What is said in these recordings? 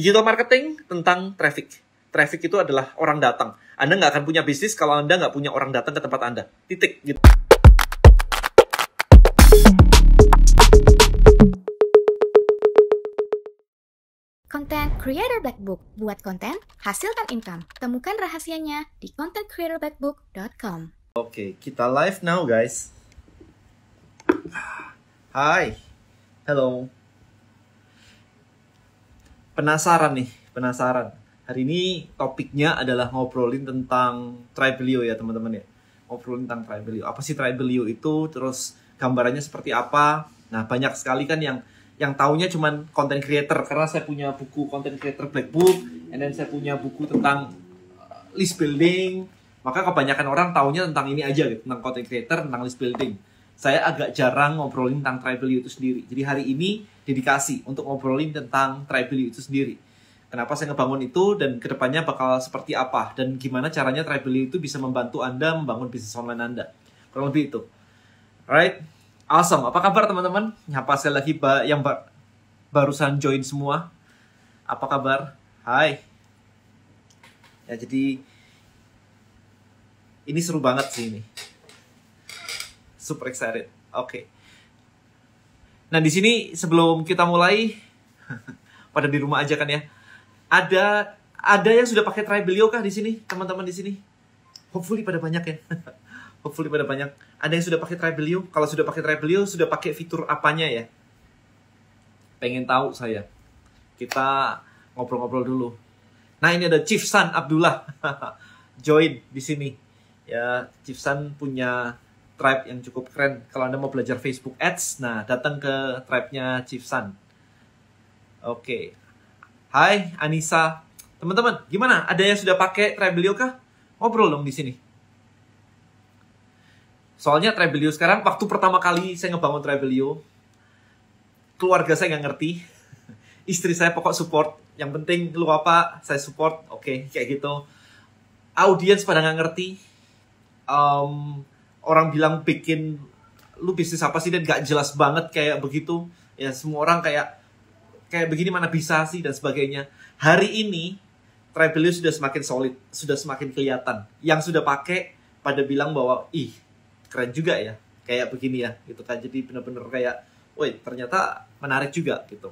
Digital marketing tentang traffic. Traffic itu adalah orang datang. Anda nggak akan punya bisnis kalau Anda nggak punya orang datang ke tempat Anda. Titik. Gitu. Content Creator Black Book. Buat konten, hasilkan income. Temukan rahasianya di contentcreatorblackbook.com. Oke, okay, kita live now guys. Hi. Hello penasaran nih, penasaran. Hari ini topiknya adalah ngobrolin tentang Tribelio ya teman-teman ya. Ngobrolin tentang Tribelio. Apa sih Tribelio itu? Terus gambarannya seperti apa? Nah banyak sekali kan yang yang taunya cuman content creator karena saya punya buku content creator black book and then saya punya buku tentang uh, list building maka kebanyakan orang taunya tentang ini aja gitu tentang content creator tentang list building saya agak jarang ngobrolin tentang tribal itu sendiri. Jadi hari ini dedikasi untuk ngobrolin tentang tribal itu sendiri. Kenapa saya ngebangun itu dan kedepannya bakal seperti apa dan gimana caranya tribal itu bisa membantu Anda membangun bisnis online Anda. Kurang lebih itu. Alright, awesome. Apa kabar teman-teman? Nyapa saya lagi ba yang ba barusan join semua. Apa kabar? Hai. Ya jadi ini seru banget sih ini super excited. Oke. Okay. Nah, di sini sebelum kita mulai pada di rumah aja kan ya. Ada ada yang sudah pakai Tribelio kah di sini, teman-teman di sini? Hopefully pada banyak ya. Hopefully pada banyak. Ada yang sudah pakai Tribelio? Kalau sudah pakai Tribelio, sudah pakai fitur apanya ya? Pengen tahu saya. Kita ngobrol-ngobrol dulu. Nah, ini ada Chief San Abdullah join di sini. Ya, Chief San punya tribe yang cukup keren. Kalau Anda mau belajar Facebook Ads, nah datang ke tribe-nya Chief Sun. Oke. Okay. Hai Anissa. Teman-teman, gimana? Ada yang sudah pakai Trebelio kah? Ngobrol dong di sini. Soalnya Trebelio sekarang waktu pertama kali saya ngebangun Trebelio, keluarga saya nggak ngerti. Istri saya pokok support. Yang penting lu apa, saya support. Oke, okay, kayak gitu. audience pada nggak ngerti. Um, orang bilang bikin lu bisnis apa sih dan gak jelas banget kayak begitu ya semua orang kayak kayak begini mana bisa sih dan sebagainya hari ini travelio sudah semakin solid sudah semakin kelihatan yang sudah pakai pada bilang bahwa ih keren juga ya kayak begini ya gitu kan jadi bener-bener kayak woi ternyata menarik juga gitu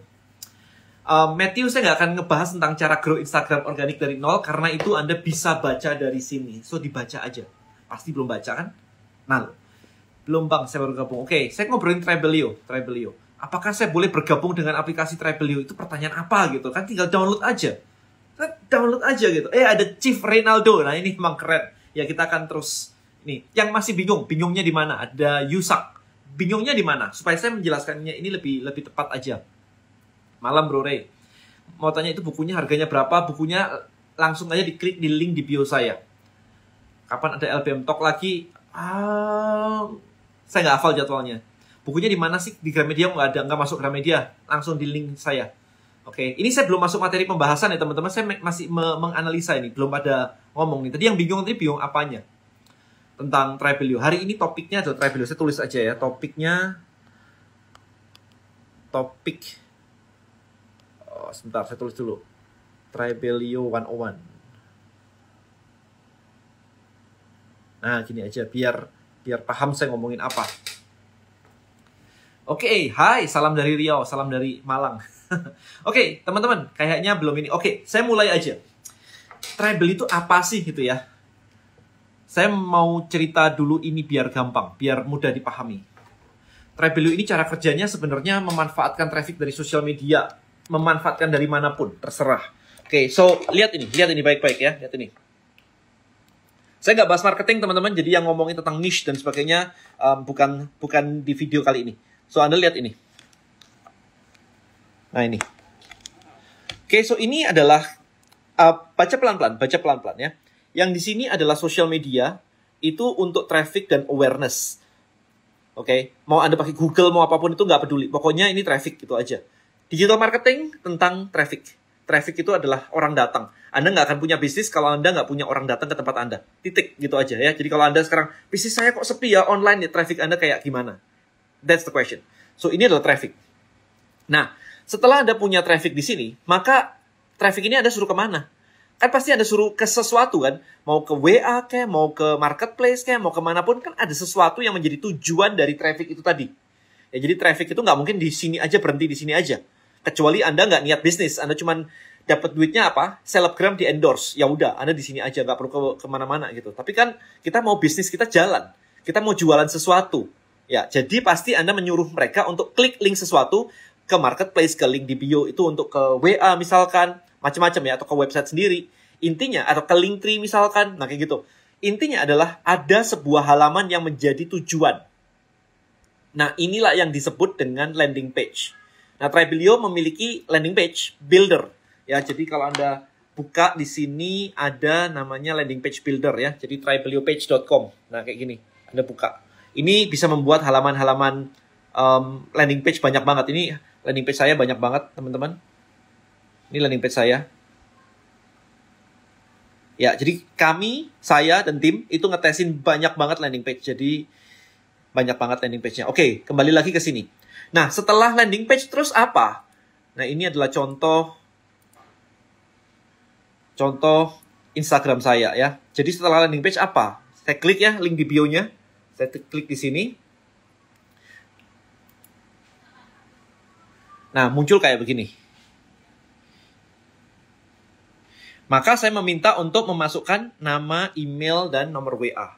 uh, Matthew saya nggak akan ngebahas tentang cara grow Instagram organik dari nol karena itu anda bisa baca dari sini so dibaca aja pasti belum baca kan kenal. Belum bang, saya baru gabung. Oke, okay, saya ngobrolin Trebelio. Trebelio. Apakah saya boleh bergabung dengan aplikasi Trebelio? Itu pertanyaan apa gitu kan? Tinggal download aja. Kan download aja gitu. Eh ada Chief Ronaldo. Nah ini emang keren. Ya kita akan terus nih. Yang masih bingung, bingungnya di mana? Ada Yusak. Bingungnya di mana? Supaya saya menjelaskannya ini lebih lebih tepat aja. Malam Bro Ray. Mau tanya itu bukunya harganya berapa? Bukunya langsung aja diklik di link di bio saya kapan ada LBM Talk lagi saya nggak hafal jadwalnya bukunya di mana sih di Gramedia nggak ada nggak masuk Gramedia langsung di link saya oke okay. ini saya belum masuk materi pembahasan ya teman-teman saya masih me menganalisa ini belum ada ngomong nih tadi yang bingung tadi bingung apanya tentang Tribelio hari ini topiknya ada Tribelio saya tulis aja ya topiknya topik oh, sebentar saya tulis dulu Tribelio 101 Nah, gini aja biar biar paham saya ngomongin apa. Oke, okay, hai, salam dari Riau, salam dari Malang. Oke, okay, teman-teman, kayaknya belum ini. Oke, okay, saya mulai aja. travel itu apa sih gitu ya? Saya mau cerita dulu ini biar gampang, biar mudah dipahami. travel ini cara kerjanya sebenarnya memanfaatkan traffic dari sosial media, memanfaatkan dari manapun, terserah. Oke, okay, so lihat ini, lihat ini baik-baik ya, lihat ini. Saya nggak bahas marketing teman-teman, jadi yang ngomongin tentang niche dan sebagainya um, bukan bukan di video kali ini. So Anda lihat ini. Nah ini. Oke, okay, so ini adalah uh, baca pelan-pelan, baca pelan-pelan ya. Yang di sini adalah social media itu untuk traffic dan awareness. Oke, okay? mau Anda pakai Google mau apapun itu nggak peduli. Pokoknya ini traffic itu aja. Digital marketing tentang traffic traffic itu adalah orang datang. Anda nggak akan punya bisnis kalau Anda nggak punya orang datang ke tempat Anda. Titik gitu aja ya. Jadi kalau Anda sekarang bisnis saya kok sepi ya online ya traffic Anda kayak gimana? That's the question. So ini adalah traffic. Nah, setelah Anda punya traffic di sini, maka traffic ini Anda suruh kemana? Kan pasti Anda suruh ke sesuatu kan? Mau ke WA kayak, mau ke marketplace kayak, mau kemana pun kan ada sesuatu yang menjadi tujuan dari traffic itu tadi. Ya, jadi traffic itu nggak mungkin di sini aja berhenti di sini aja kecuali anda nggak niat bisnis anda cuma dapat duitnya apa selebgram di endorse ya udah anda di sini aja nggak perlu ke kemana-mana gitu tapi kan kita mau bisnis kita jalan kita mau jualan sesuatu ya jadi pasti anda menyuruh mereka untuk klik link sesuatu ke marketplace ke link di bio itu untuk ke wa misalkan macam-macam ya atau ke website sendiri intinya atau ke link tree misalkan nah kayak gitu intinya adalah ada sebuah halaman yang menjadi tujuan nah inilah yang disebut dengan landing page Nah, Tribelio memiliki landing page builder. Ya, jadi kalau Anda buka di sini ada namanya landing page builder ya. Jadi tribeliopage.com. Nah, kayak gini. Anda buka. Ini bisa membuat halaman-halaman um, landing page banyak banget. Ini landing page saya banyak banget, teman-teman. Ini landing page saya. Ya, jadi kami, saya, dan tim itu ngetesin banyak banget landing page. Jadi, banyak banget landing page-nya. Oke, kembali lagi ke sini. Nah, setelah landing page terus apa? Nah, ini adalah contoh contoh Instagram saya ya. Jadi setelah landing page apa? Saya klik ya link di bio-nya. Saya klik di sini. Nah, muncul kayak begini. Maka saya meminta untuk memasukkan nama, email, dan nomor WA.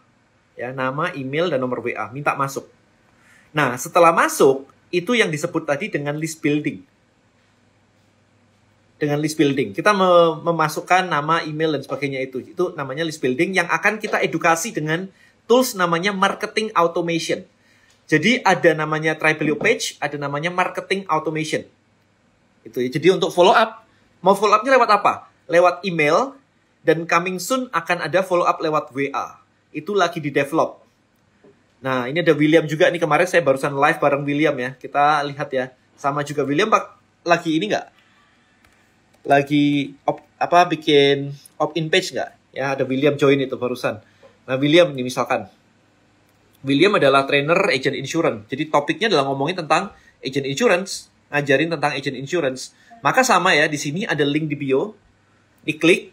Ya, nama, email, dan nomor WA. Minta masuk. Nah, setelah masuk, itu yang disebut tadi dengan list building. Dengan list building. Kita memasukkan nama, email, dan sebagainya itu. Itu namanya list building yang akan kita edukasi dengan tools namanya marketing automation. Jadi ada namanya Tribelio Page, ada namanya marketing automation. Itu ya. Jadi untuk follow up, mau follow upnya lewat apa? Lewat email dan coming soon akan ada follow up lewat WA. Itu lagi di develop. Nah, ini ada William juga nih kemarin saya barusan live bareng William ya. Kita lihat ya. Sama juga William Pak lagi ini enggak? Lagi op, apa bikin opt-in page enggak? Ya, ada William join itu barusan. Nah, William nih misalkan. William adalah trainer agent insurance. Jadi topiknya adalah ngomongin tentang agent insurance, ngajarin tentang agent insurance. Maka sama ya, di sini ada link di bio. Diklik.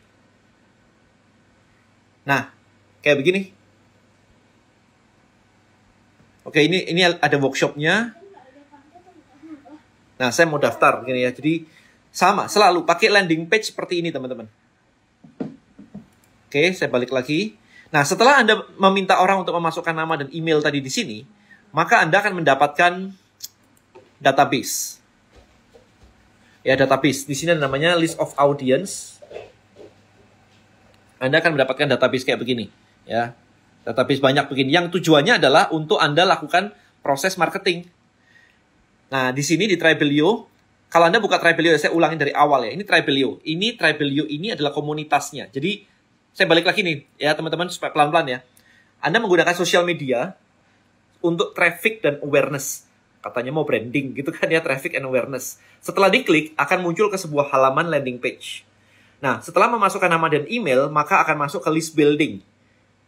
Nah, kayak begini. Oke, ini ini ada workshopnya. Nah, saya mau daftar gini ya. Jadi sama, selalu pakai landing page seperti ini, teman-teman. Oke, saya balik lagi. Nah, setelah Anda meminta orang untuk memasukkan nama dan email tadi di sini, maka Anda akan mendapatkan database. Ya, database. Di sini namanya list of audience. Anda akan mendapatkan database kayak begini, ya database banyak begini yang tujuannya adalah untuk Anda lakukan proses marketing. Nah, di sini di Tribelio, kalau Anda buka Tribelio, ya, saya ulangin dari awal ya. Ini Tribelio. Ini Tribelio ini adalah komunitasnya. Jadi, saya balik lagi nih ya teman-teman supaya pelan-pelan ya. Anda menggunakan sosial media untuk traffic dan awareness. Katanya mau branding gitu kan ya, traffic and awareness. Setelah diklik, akan muncul ke sebuah halaman landing page. Nah, setelah memasukkan nama dan email, maka akan masuk ke list building.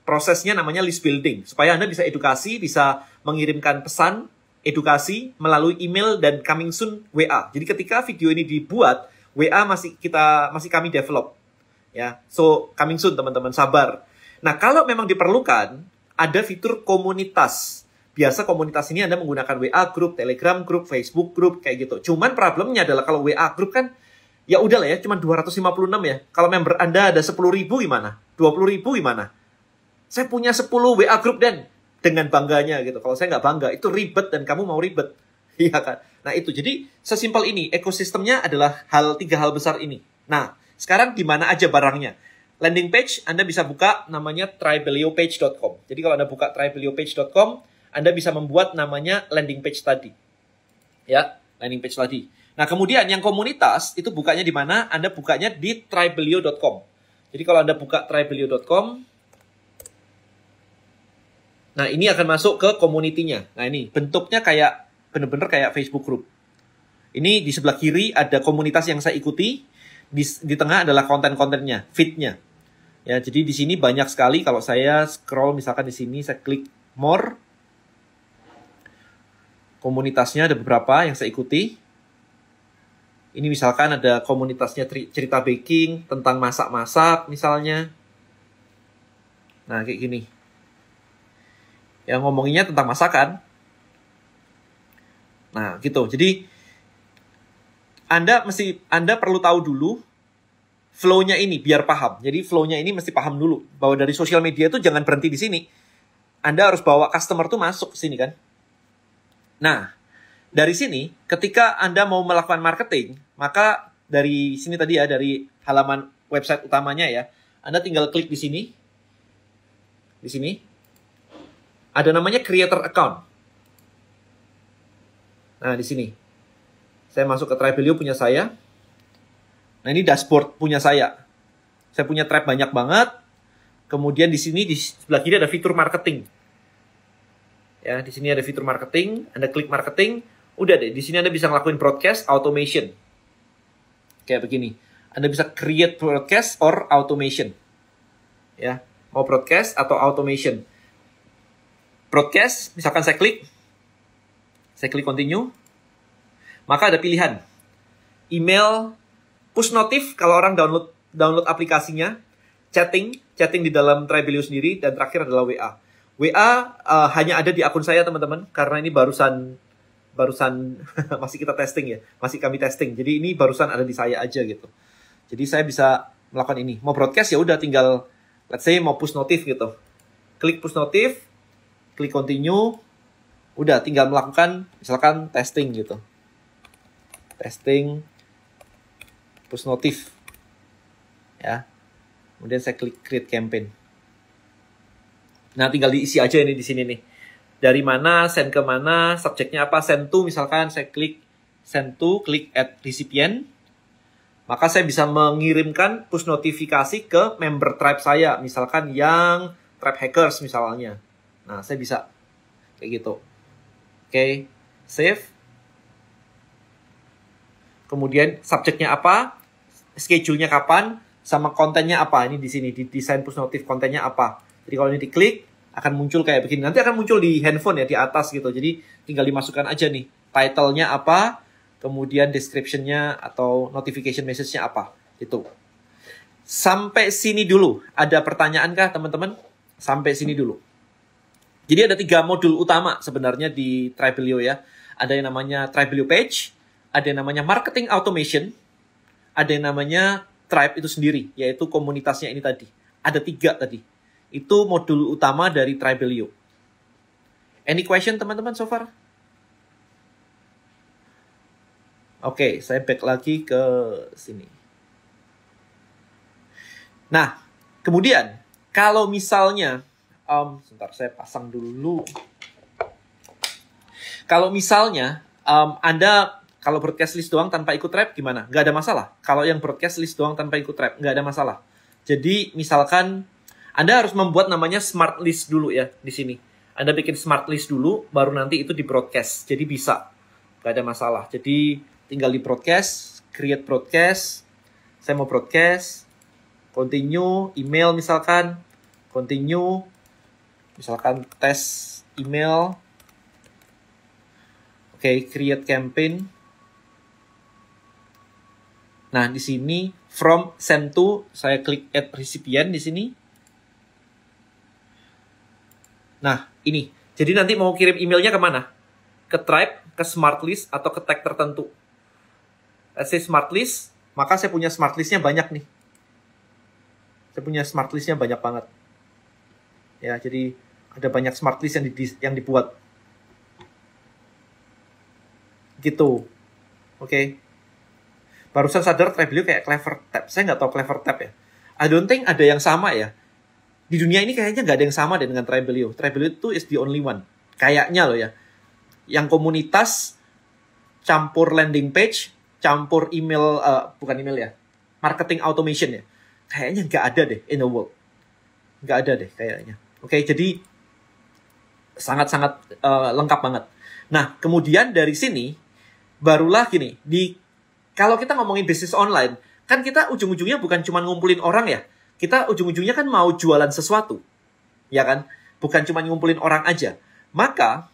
Prosesnya namanya list building, supaya Anda bisa edukasi, bisa mengirimkan pesan edukasi melalui email dan coming soon WA. Jadi ketika video ini dibuat, WA masih kita masih kami develop. Ya, so coming soon teman-teman sabar. Nah, kalau memang diperlukan, ada fitur komunitas. Biasa komunitas ini Anda menggunakan WA grup, Telegram grup, Facebook grup kayak gitu. Cuman problemnya adalah kalau WA grup kan, ya udahlah ya, cuma 256 ya. Kalau member Anda ada 10.000 gimana? 20.000 gimana? Saya punya 10 WA grup dan dengan bangganya gitu. Kalau saya nggak bangga, itu ribet dan kamu mau ribet. Iya kan? Nah itu, jadi sesimpel ini, ekosistemnya adalah hal tiga hal besar ini. Nah, sekarang di mana aja barangnya? Landing page, Anda bisa buka namanya tribeliopage.com. Jadi kalau Anda buka tribeliopage.com, Anda bisa membuat namanya landing page tadi. Ya, landing page tadi. Nah, kemudian yang komunitas itu bukanya di mana? Anda bukanya di tribelio.com. Jadi kalau Anda buka tribelio.com, Nah, ini akan masuk ke community Nah, ini bentuknya kayak bener-bener kayak Facebook group. Ini di sebelah kiri ada komunitas yang saya ikuti, di, di tengah adalah konten-kontennya, fitnya Ya, jadi di sini banyak sekali kalau saya scroll misalkan di sini saya klik more komunitasnya ada beberapa yang saya ikuti. Ini misalkan ada komunitasnya cerita baking tentang masak-masak misalnya. Nah, kayak gini yang ngomonginnya tentang masakan. Nah, gitu. Jadi Anda mesti Anda perlu tahu dulu flow-nya ini biar paham. Jadi flow-nya ini mesti paham dulu bahwa dari sosial media itu jangan berhenti di sini. Anda harus bawa customer tuh masuk ke sini kan. Nah, dari sini ketika Anda mau melakukan marketing, maka dari sini tadi ya dari halaman website utamanya ya, Anda tinggal klik di sini. Di sini. Ada namanya creator account. Nah, di sini. Saya masuk ke Tribelio punya saya. Nah, ini dashboard punya saya. Saya punya tribe banyak banget. Kemudian di sini di sebelah kiri ada fitur marketing. Ya, di sini ada fitur marketing, Anda klik marketing, udah deh, di sini Anda bisa ngelakuin broadcast automation. Kayak begini. Anda bisa create broadcast or automation. Ya, mau broadcast atau automation broadcast, misalkan saya klik, saya klik continue, maka ada pilihan email push notif kalau orang download download aplikasinya, chatting, chatting di dalam Tribelio sendiri dan terakhir adalah WA. WA uh, eh, hanya ada di akun saya teman-teman karena ini barusan barusan masih kita testing ya, masih kami testing. Jadi ini barusan ada di saya aja gitu. Jadi saya bisa melakukan ini. Mau broadcast ya udah tinggal let's say mau push notif gitu. Klik push notif, klik continue, udah tinggal melakukan misalkan testing gitu. Testing push notif. Ya. Kemudian saya klik create campaign. Nah, tinggal diisi aja ini di sini nih. Dari mana, send ke mana, subjeknya apa, send to misalkan saya klik send to, klik add recipient maka saya bisa mengirimkan push notifikasi ke member tribe saya, misalkan yang tribe hackers misalnya. Nah, saya bisa kayak gitu. Oke, okay. save. Kemudian subjeknya apa? Schedule-nya kapan? Sama kontennya apa? Ini di sini di desain push notif kontennya apa? Jadi kalau ini diklik akan muncul kayak begini. Nanti akan muncul di handphone ya di atas gitu. Jadi tinggal dimasukkan aja nih. Title-nya apa? Kemudian description-nya atau notification message-nya apa? Itu. Sampai sini dulu. Ada pertanyaan kah teman-teman? Sampai sini dulu. Jadi ada tiga modul utama sebenarnya di Tribelio ya. Ada yang namanya Tribelio Page, ada yang namanya Marketing Automation, ada yang namanya Tribe itu sendiri, yaitu komunitasnya ini tadi. Ada tiga tadi. Itu modul utama dari Tribelio. Any question teman-teman so far? Oke, okay, saya back lagi ke sini. Nah, kemudian kalau misalnya um, sebentar saya pasang dulu. Kalau misalnya um, Anda kalau broadcast list doang tanpa ikut trap gimana? Gak ada masalah. Kalau yang broadcast list doang tanpa ikut trap gak ada masalah. Jadi misalkan Anda harus membuat namanya smart list dulu ya di sini. Anda bikin smart list dulu, baru nanti itu di broadcast. Jadi bisa, gak ada masalah. Jadi tinggal di broadcast, create broadcast, saya mau broadcast, continue, email misalkan, continue, misalkan tes email oke okay, create campaign nah di sini from send to saya klik add recipient di sini nah ini jadi nanti mau kirim emailnya kemana ke tribe ke smart list atau ke tag tertentu saya smart list maka saya punya smart listnya banyak nih saya punya smart listnya banyak banget ya jadi ada banyak smart list yang di, yang dibuat gitu oke okay. barusan sadar Trebelio kayak clever tap, saya nggak tahu clever tap ya I don't think ada yang sama ya di dunia ini kayaknya nggak ada yang sama deh dengan Trebelio Trebelio itu is the only one kayaknya loh ya yang komunitas campur landing page campur email uh, bukan email ya marketing automation ya kayaknya nggak ada deh in the world nggak ada deh kayaknya oke okay, jadi sangat-sangat uh, lengkap banget. Nah, kemudian dari sini barulah gini, di kalau kita ngomongin bisnis online, kan kita ujung-ujungnya bukan cuma ngumpulin orang ya. Kita ujung-ujungnya kan mau jualan sesuatu. Ya kan? Bukan cuma ngumpulin orang aja. Maka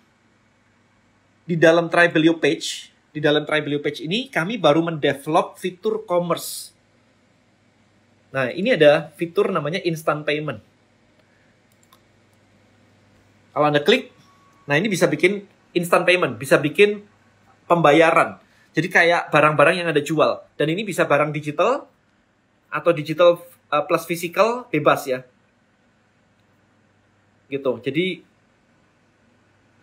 di dalam Tribelio page, di dalam Tribelio page ini kami baru mendevelop fitur commerce. Nah, ini ada fitur namanya instant payment. Kalau Anda klik, nah ini bisa bikin instant payment, bisa bikin pembayaran. Jadi kayak barang-barang yang Anda jual. Dan ini bisa barang digital atau digital eh, plus physical bebas ya. Gitu. Jadi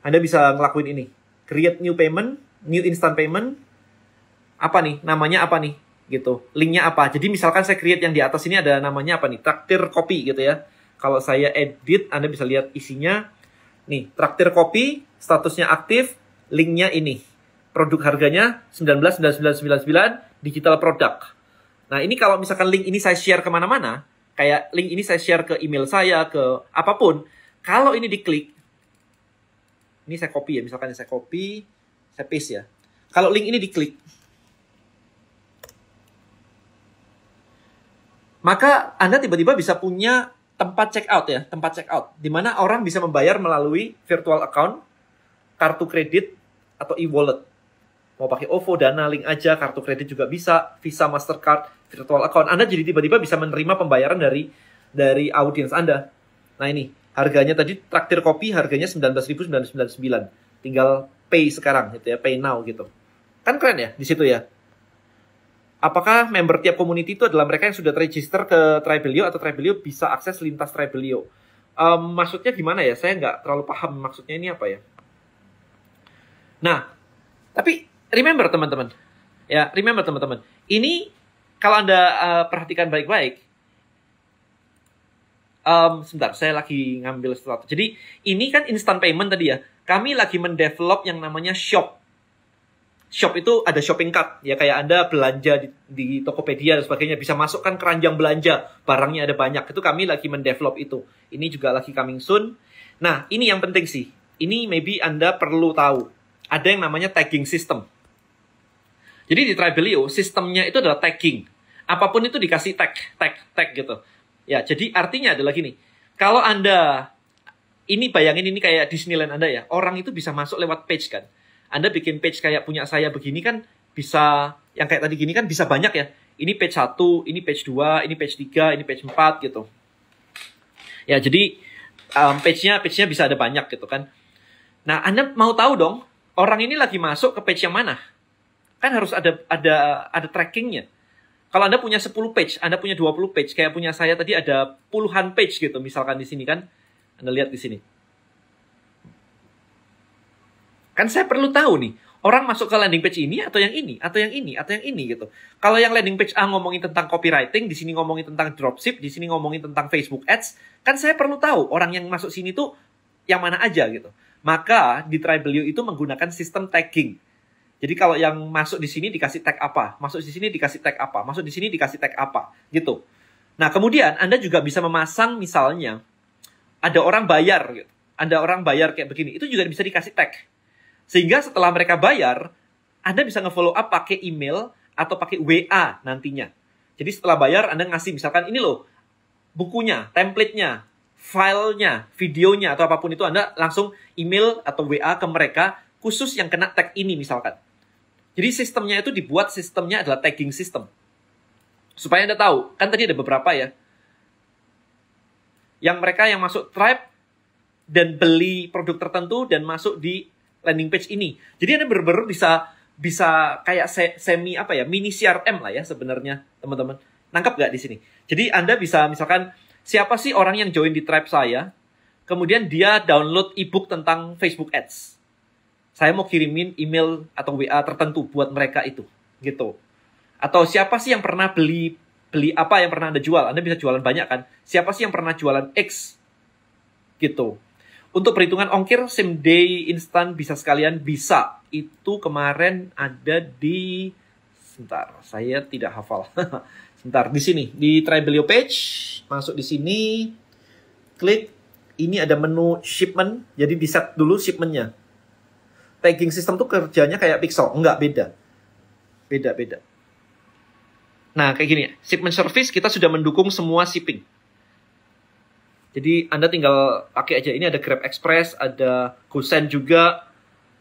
Anda bisa ngelakuin ini. Create new payment, new instant payment. Apa nih? Namanya apa nih? gitu. Linknya apa? Jadi misalkan saya create yang di atas ini ada namanya apa nih? Traktir kopi gitu ya. Kalau saya edit, Anda bisa lihat isinya. Nih, traktir kopi, statusnya aktif, linknya ini. Produk harganya 19.999 digital produk Nah, ini kalau misalkan link ini saya share kemana-mana, kayak link ini saya share ke email saya, ke apapun, kalau ini diklik, ini saya copy ya, misalkan saya copy, saya paste ya. Kalau link ini diklik, maka Anda tiba-tiba bisa punya tempat check out ya, tempat check out di mana orang bisa membayar melalui virtual account, kartu kredit atau e-wallet. Mau pakai OVO, Dana, link aja, kartu kredit juga bisa, Visa, Mastercard, virtual account. Anda jadi tiba-tiba bisa menerima pembayaran dari dari audiens Anda. Nah ini, harganya tadi traktir kopi harganya 19.999. Tinggal pay sekarang gitu ya, pay now gitu. Kan keren ya di situ ya apakah member tiap community itu adalah mereka yang sudah register ke Tribelio atau Tribelio bisa akses lintas Tribelio? Um, maksudnya gimana ya? Saya nggak terlalu paham maksudnya ini apa ya. Nah, tapi remember teman-teman, ya remember teman-teman, ini kalau anda uh, perhatikan baik-baik, um, sebentar, saya lagi ngambil sesuatu. Jadi ini kan instant payment tadi ya. Kami lagi mendevelop yang namanya shop shop itu ada shopping cart ya kayak anda belanja di, di Tokopedia dan sebagainya bisa masukkan keranjang belanja barangnya ada banyak itu kami lagi mendevelop itu ini juga lagi coming soon nah ini yang penting sih ini maybe anda perlu tahu ada yang namanya tagging system jadi di Tribelio sistemnya itu adalah tagging apapun itu dikasih tag tag tag gitu ya jadi artinya adalah gini kalau anda ini bayangin ini kayak Disneyland anda ya orang itu bisa masuk lewat page kan anda bikin page kayak punya saya begini kan bisa yang kayak tadi gini kan bisa banyak ya. Ini page 1, ini page 2, ini page 3, ini page 4 gitu. Ya, jadi um, page-nya page-nya bisa ada banyak gitu kan. Nah, Anda mau tahu dong orang ini lagi masuk ke page yang mana? Kan harus ada ada ada trackingnya. Kalau Anda punya 10 page, Anda punya 20 page, kayak punya saya tadi ada puluhan page gitu misalkan di sini kan. Anda lihat di sini. Kan saya perlu tahu nih, orang masuk ke landing page ini atau yang ini atau yang ini atau yang ini gitu. Kalau yang landing page A ngomongin tentang copywriting, di sini ngomongin tentang dropship, di sini ngomongin tentang Facebook Ads, kan saya perlu tahu orang yang masuk sini tuh yang mana aja gitu. Maka di Tribelio itu menggunakan sistem tagging. Jadi kalau yang masuk di sini dikasih tag apa, masuk di sini dikasih tag apa, masuk di sini dikasih tag apa, gitu. Nah kemudian Anda juga bisa memasang misalnya ada orang bayar, gitu. ada orang bayar kayak begini, itu juga bisa dikasih tag sehingga setelah mereka bayar, Anda bisa nge-follow up pakai email atau pakai WA nantinya. Jadi setelah bayar, Anda ngasih misalkan ini loh, bukunya, template-nya, filenya, videonya, atau apapun itu, Anda langsung email atau WA ke mereka khusus yang kena tag ini misalkan. Jadi sistemnya itu dibuat sistemnya adalah tagging system. Supaya Anda tahu, kan tadi ada beberapa ya. Yang mereka yang masuk tribe dan beli produk tertentu dan masuk di landing page ini. Jadi Anda benar-benar bisa bisa kayak se semi apa ya, mini CRM lah ya sebenarnya, teman-teman. Nangkap gak di sini? Jadi Anda bisa misalkan siapa sih orang yang join di tribe saya? Kemudian dia download ebook tentang Facebook Ads. Saya mau kirimin email atau WA tertentu buat mereka itu, gitu. Atau siapa sih yang pernah beli beli apa yang pernah Anda jual? Anda bisa jualan banyak kan? Siapa sih yang pernah jualan X? Gitu untuk perhitungan ongkir SIM day instan bisa sekalian bisa. Itu kemarin ada di sebentar, saya tidak hafal. sebentar, di sini di Tribelio page, masuk di sini, klik ini ada menu shipment, jadi di set dulu shipmentnya. Tagging system tuh kerjanya kayak pixel, enggak beda. Beda-beda. Nah, kayak gini ya. Shipment service kita sudah mendukung semua shipping jadi Anda tinggal pakai aja. Ini ada Grab Express, ada GoSend juga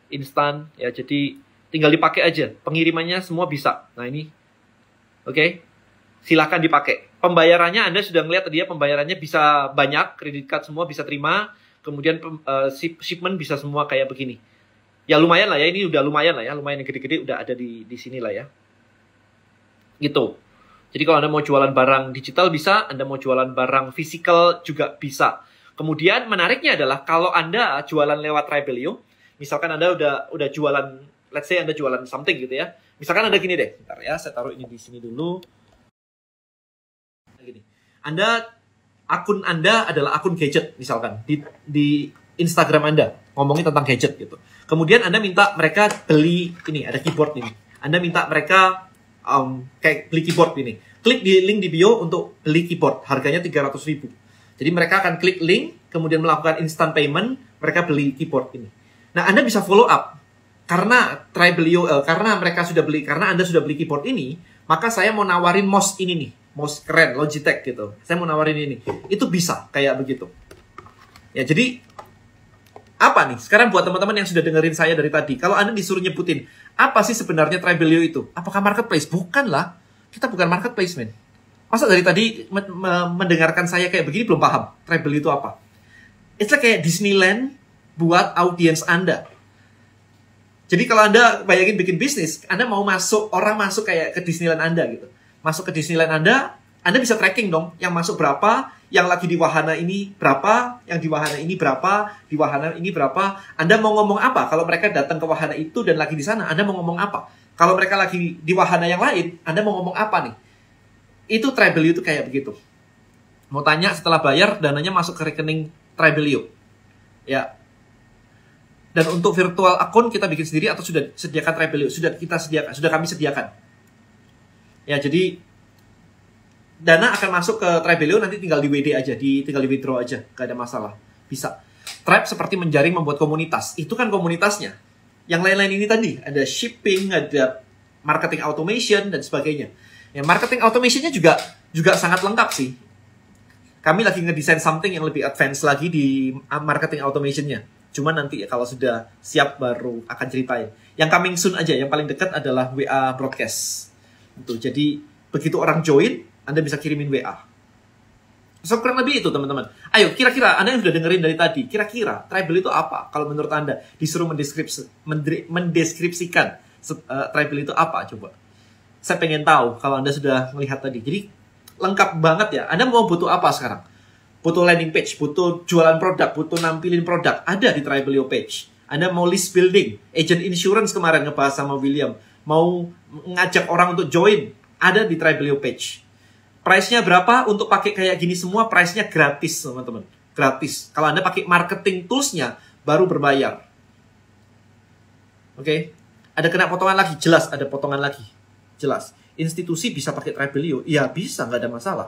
instan ya. Jadi tinggal dipakai aja. Pengirimannya semua bisa. Nah, ini oke. Okay? Silahkan dipakai. Pembayarannya Anda sudah melihat tadi ya pembayarannya bisa banyak, kredit card semua bisa terima. Kemudian uh, shipment bisa semua kayak begini. Ya lumayan lah ya, ini udah lumayan lah ya, lumayan gede-gede udah ada di di sinilah ya. Gitu. Jadi kalau Anda mau jualan barang digital bisa, Anda mau jualan barang fisikal juga bisa. Kemudian menariknya adalah kalau Anda jualan lewat Rebelio, misalkan Anda udah udah jualan let's say Anda jualan something gitu ya. Misalkan anda gini deh, bentar ya, saya taruh ini di sini dulu. Gini. Anda akun Anda adalah akun gadget misalkan di di Instagram Anda ngomongin tentang gadget gitu. Kemudian Anda minta mereka beli ini ada keyboard ini. Anda minta mereka um, kayak beli keyboard ini. Klik di link di bio untuk beli keyboard, harganya 300 ribu. Jadi mereka akan klik link, kemudian melakukan instant payment, mereka beli keyboard ini. Nah, Anda bisa follow up. Karena try beli UL, e karena mereka sudah beli, karena Anda sudah beli keyboard ini, maka saya mau nawarin mouse ini nih. Mouse keren, Logitech gitu. Saya mau nawarin ini. Itu bisa, kayak begitu. Ya, jadi apa nih? Sekarang buat teman-teman yang sudah dengerin saya dari tadi, kalau Anda disuruh nyebutin, apa sih sebenarnya Tribelio itu? Apakah marketplace? Bukan lah. Kita bukan marketplace, men. Masa dari tadi mendengarkan saya kayak begini belum paham Tribelio itu apa? It's like kayak Disneyland buat audiens Anda. Jadi kalau Anda bayangin bikin bisnis, Anda mau masuk, orang masuk kayak ke Disneyland Anda gitu. Masuk ke Disneyland Anda, anda bisa tracking dong, yang masuk berapa, yang lagi di wahana ini berapa, yang di wahana ini berapa, di wahana ini berapa. Anda mau ngomong apa? Kalau mereka datang ke wahana itu dan lagi di sana, Anda mau ngomong apa? Kalau mereka lagi di wahana yang lain, Anda mau ngomong apa nih? Itu Tribelio itu kayak begitu. Mau tanya setelah bayar, dananya masuk ke rekening Tribelio. Ya. Dan untuk virtual akun kita bikin sendiri atau sudah sediakan Tribelio? Sudah kita sediakan, sudah kami sediakan. Ya, jadi dana akan masuk ke Trebelio nanti tinggal di WD aja, di tinggal di withdraw aja, gak ada masalah. Bisa. tribe seperti menjaring membuat komunitas. Itu kan komunitasnya. Yang lain-lain ini tadi, ada shipping, ada marketing automation dan sebagainya. Ya, marketing automationnya juga juga sangat lengkap sih. Kami lagi ngedesain something yang lebih advance lagi di marketing automationnya. Cuma nanti ya kalau sudah siap baru akan ceritain. Yang coming soon aja, yang paling dekat adalah WA broadcast. Itu. Jadi begitu orang join, anda bisa kirimin WA. So kurang lebih itu teman-teman. Ayo kira-kira Anda yang sudah dengerin dari tadi, kira-kira tribal itu apa? Kalau menurut Anda disuruh mendeskripsi, mendeskripsikan uh, eh, tribal itu apa coba? Saya pengen tahu kalau Anda sudah melihat tadi. Jadi lengkap banget ya. Anda mau butuh apa sekarang? Butuh landing page, butuh jualan produk, butuh nampilin produk. Ada di Tribalio page. Anda mau list building, agent insurance kemarin ngebahas sama William. Mau ngajak orang untuk join, ada di Tribalio page Price-nya berapa untuk pakai kayak gini semua? Price-nya gratis, teman-teman. Gratis. Kalau Anda pakai marketing tools-nya, baru berbayar. Oke. Okay? Ada kena potongan lagi, jelas ada potongan lagi. Jelas. Institusi bisa pakai Tribelio Ya bisa, nggak ada masalah.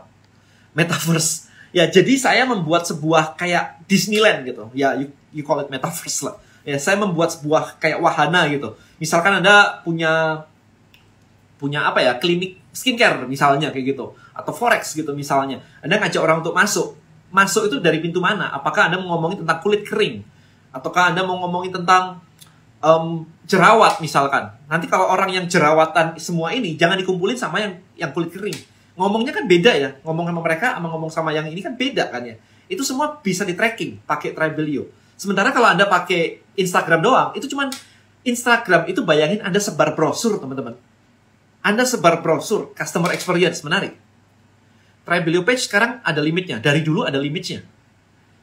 Metaverse. Ya, jadi saya membuat sebuah kayak Disneyland gitu. Ya, you, you call it metaverse lah. Ya, saya membuat sebuah kayak wahana gitu. Misalkan Anda punya punya apa ya klinik skincare misalnya kayak gitu atau forex gitu misalnya anda ngajak orang untuk masuk masuk itu dari pintu mana apakah anda mau ngomongin tentang kulit kering ataukah anda mau ngomongin tentang um, jerawat misalkan nanti kalau orang yang jerawatan semua ini jangan dikumpulin sama yang yang kulit kering ngomongnya kan beda ya ngomong sama mereka sama ngomong sama yang ini kan beda kan ya itu semua bisa di tracking pakai Tribelio sementara kalau anda pakai Instagram doang itu cuman Instagram itu bayangin anda sebar brosur teman-teman anda sebar brosur customer experience, menarik. Try Beliau Page sekarang ada limitnya. Dari dulu ada limitnya.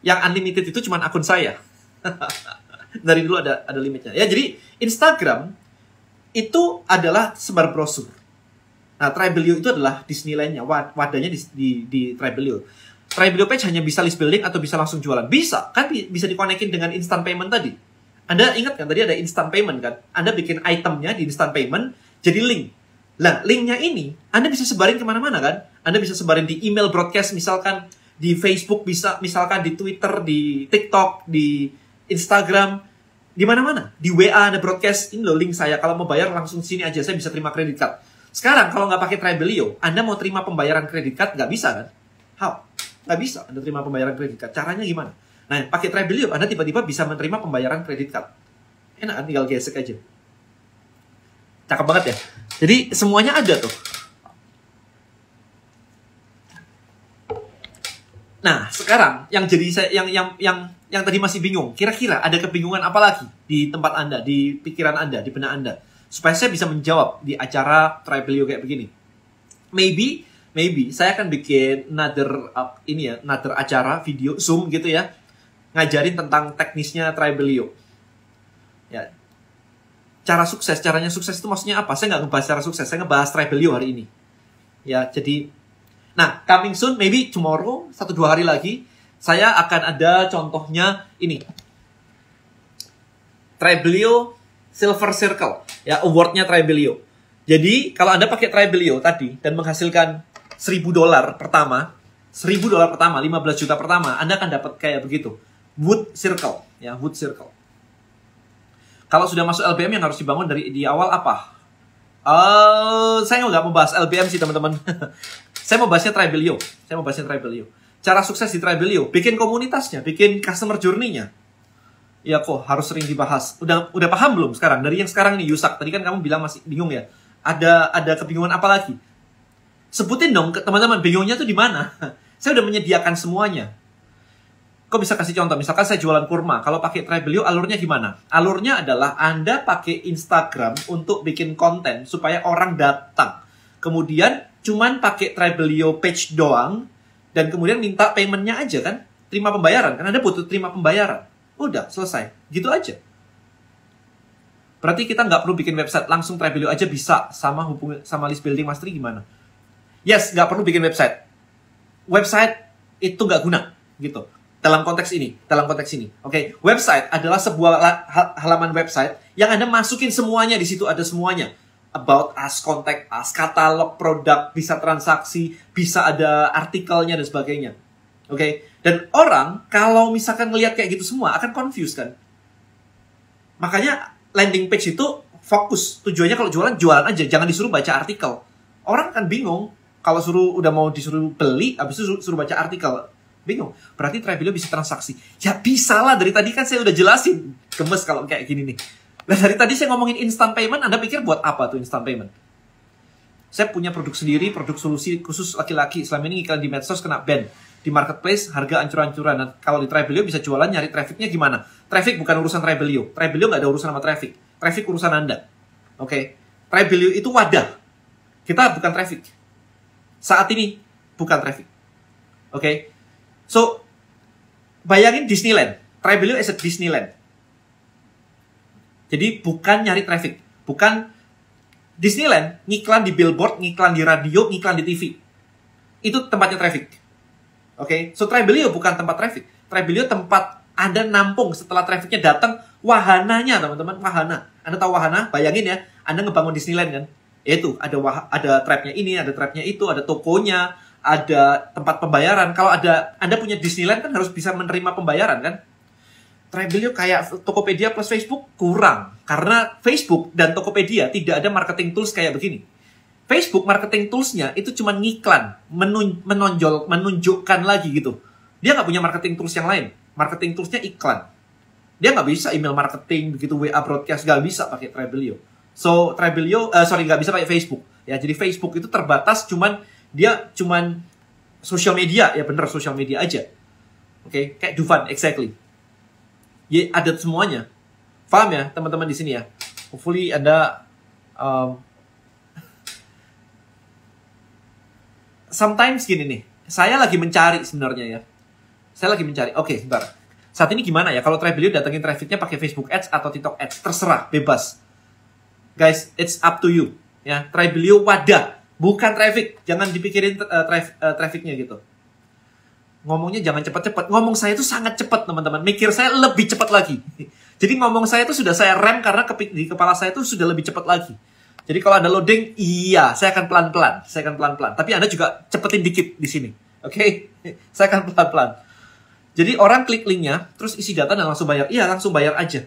Yang unlimited itu cuma akun saya. Dari dulu ada ada limitnya. Ya, jadi Instagram itu adalah sebar brosur. Nah, Try Beliau itu adalah Disneylandnya, nya wadahnya di, di, di Try Beliau. Try Beliau Page hanya bisa list building atau bisa langsung jualan. Bisa, kan bisa dikonekin dengan instant payment tadi. Anda ingat kan tadi ada instant payment kan? Anda bikin itemnya di instant payment, jadi link Nah, linknya ini Anda bisa sebarin kemana-mana kan? Anda bisa sebarin di email broadcast misalkan di Facebook bisa misalkan di Twitter, di TikTok, di Instagram, di mana-mana. Di WA Anda broadcast ini loh link saya. Kalau mau bayar langsung sini aja saya bisa terima kredit card. Sekarang kalau nggak pakai Tribelio, Anda mau terima pembayaran kredit card nggak bisa kan? How? Nggak bisa Anda terima pembayaran kredit card. Caranya gimana? Nah, pakai Tribelio Anda tiba-tiba bisa menerima pembayaran kredit card. Enak kan tinggal gesek aja. Cakep banget ya. Jadi semuanya ada tuh. Nah, sekarang yang jadi saya yang yang yang yang tadi masih bingung, kira-kira ada kebingungan apa lagi di tempat Anda, di pikiran Anda, di benak Anda supaya saya bisa menjawab di acara tribal kayak begini. Maybe maybe saya akan bikin another uh, ini ya, another acara video Zoom gitu ya, ngajarin tentang teknisnya Tribelio. Ya, cara sukses, caranya sukses itu maksudnya apa? Saya nggak ngebahas cara sukses, saya ngebahas Rebellio hari ini. Ya, jadi, nah, coming soon, maybe tomorrow, satu dua hari lagi, saya akan ada contohnya ini. Trebelio Silver Circle, ya, awardnya Trebelio. Jadi, kalau Anda pakai Trebelio tadi, dan menghasilkan 1000 dolar pertama, 1000 dolar pertama, 15 juta pertama, Anda akan dapat kayak begitu. Wood Circle, ya, Wood Circle. Kalau sudah masuk LBM yang harus dibangun dari di awal apa? Uh, saya nggak mau bahas LBM sih teman-teman. saya mau bahasnya Tribelio. Saya mau bahasnya Tribelio. Cara sukses di Tribelio, bikin komunitasnya, bikin customer journey-nya. Ya kok harus sering dibahas. Udah udah paham belum sekarang? Dari yang sekarang nih Yusak, tadi kan kamu bilang masih bingung ya. Ada ada kebingungan apa lagi? Sebutin dong ke teman-teman bingungnya tuh di mana? saya udah menyediakan semuanya. Kok bisa kasih contoh? Misalkan saya jualan kurma, kalau pakai Tribelio alurnya gimana? Alurnya adalah Anda pakai Instagram untuk bikin konten supaya orang datang. Kemudian cuman pakai Tribelio page doang dan kemudian minta paymentnya aja kan? Terima pembayaran kan? Anda butuh terima pembayaran. Udah, selesai. Gitu aja. Berarti kita nggak perlu bikin website, langsung Tribelio aja bisa sama hubung sama list building mastery gimana? Yes, nggak perlu bikin website. Website itu nggak guna gitu dalam konteks ini, dalam konteks ini. Oke, okay? website adalah sebuah halaman website yang Anda masukin semuanya di situ ada semuanya. About us, contact us, katalog produk, bisa transaksi, bisa ada artikelnya dan sebagainya. Oke, okay? dan orang kalau misalkan ngelihat kayak gitu semua akan confused kan. Makanya landing page itu fokus tujuannya kalau jualan jualan aja, jangan disuruh baca artikel. Orang akan bingung kalau suruh udah mau disuruh beli, habis itu suruh baca artikel bingung. Berarti travelio bisa transaksi. Ya bisa lah, dari tadi kan saya udah jelasin. Gemes kalau kayak gini nih. Nah, dari tadi saya ngomongin instant payment, Anda pikir buat apa tuh instant payment? Saya punya produk sendiri, produk solusi khusus laki-laki. Selama ini iklan di medsos kena ban. Di marketplace harga ancur-ancuran. Nah, kalau di travelio bisa jualan nyari trafficnya gimana? Traffic bukan urusan travelio travelio nggak ada urusan sama traffic. Traffic urusan Anda. Oke? Okay? itu wadah. Kita bukan traffic. Saat ini bukan traffic. Oke? Okay? So, bayangin Disneyland. travelio is a Disneyland. Jadi bukan nyari traffic, bukan Disneyland ngiklan di billboard, ngiklan di radio, ngiklan di TV. Itu tempatnya traffic. Oke, okay? so travelio bukan tempat traffic. travelio tempat Anda nampung setelah trafficnya datang wahananya, teman-teman, wahana. Anda tahu wahana? Bayangin ya, Anda ngebangun Disneyland kan? itu ada wah ada trapnya ini, ada trapnya itu, ada tokonya, ada tempat pembayaran. Kalau ada Anda punya Disneyland kan harus bisa menerima pembayaran kan? Trebelio kayak Tokopedia plus Facebook kurang karena Facebook dan Tokopedia tidak ada marketing tools kayak begini. Facebook marketing toolsnya itu cuma ngiklan, menun menonjol, menunjukkan lagi gitu. Dia nggak punya marketing tools yang lain. Marketing toolsnya iklan. Dia nggak bisa email marketing, begitu WA broadcast nggak bisa pakai Trebelio. So Trebelio, uh, eh, sorry nggak bisa pakai Facebook. Ya jadi Facebook itu terbatas cuman dia cuman sosial media, ya bener sosial media aja. Oke, okay? kayak Dufan, exactly. Ya, ada semuanya. Paham ya teman-teman di sini ya? Hopefully Anda um, sometimes gini nih, saya lagi mencari sebenarnya ya. Saya lagi mencari. Oke, okay, sebentar. Saat ini gimana ya? Kalau Trebelio datengin trafficnya pakai Facebook Ads atau TikTok Ads, terserah, bebas. Guys, it's up to you. Ya, Trebelio wadah bukan traffic jangan dipikirin uh, traf uh, trafficnya gitu ngomongnya jangan cepat-cepat ngomong saya itu sangat cepat teman-teman mikir saya lebih cepat lagi jadi ngomong saya itu sudah saya rem karena di kepala saya itu sudah lebih cepat lagi jadi kalau ada loading iya saya akan pelan-pelan saya akan pelan-pelan tapi anda juga cepetin dikit di sini oke okay? saya akan pelan-pelan jadi orang klik linknya terus isi data dan langsung bayar iya langsung bayar aja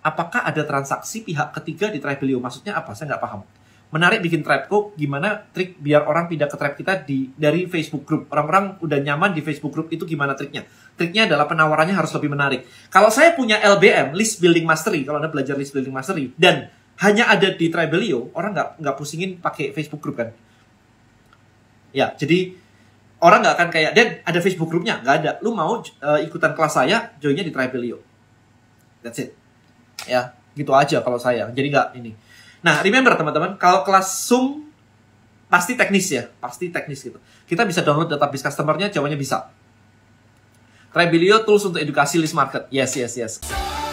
apakah ada transaksi pihak ketiga di Tribelio maksudnya apa saya nggak paham menarik bikin trap kok gimana trik biar orang pindah ke trap kita di dari Facebook group orang-orang udah nyaman di Facebook group itu gimana triknya triknya adalah penawarannya harus lebih menarik kalau saya punya LBM list building mastery kalau anda belajar list building mastery dan hanya ada di Tribelio orang nggak nggak pusingin pakai Facebook group kan ya jadi orang nggak akan kayak dan ada Facebook grupnya nggak ada lu mau uh, ikutan kelas saya joinnya di Tribelio that's it ya gitu aja kalau saya jadi nggak ini Nah, remember teman-teman, kalau kelas zoom pasti teknis ya, pasti teknis gitu. Kita bisa download database customernya, jawabannya bisa. Trebilio tools untuk edukasi list market. Yes, yes, yes.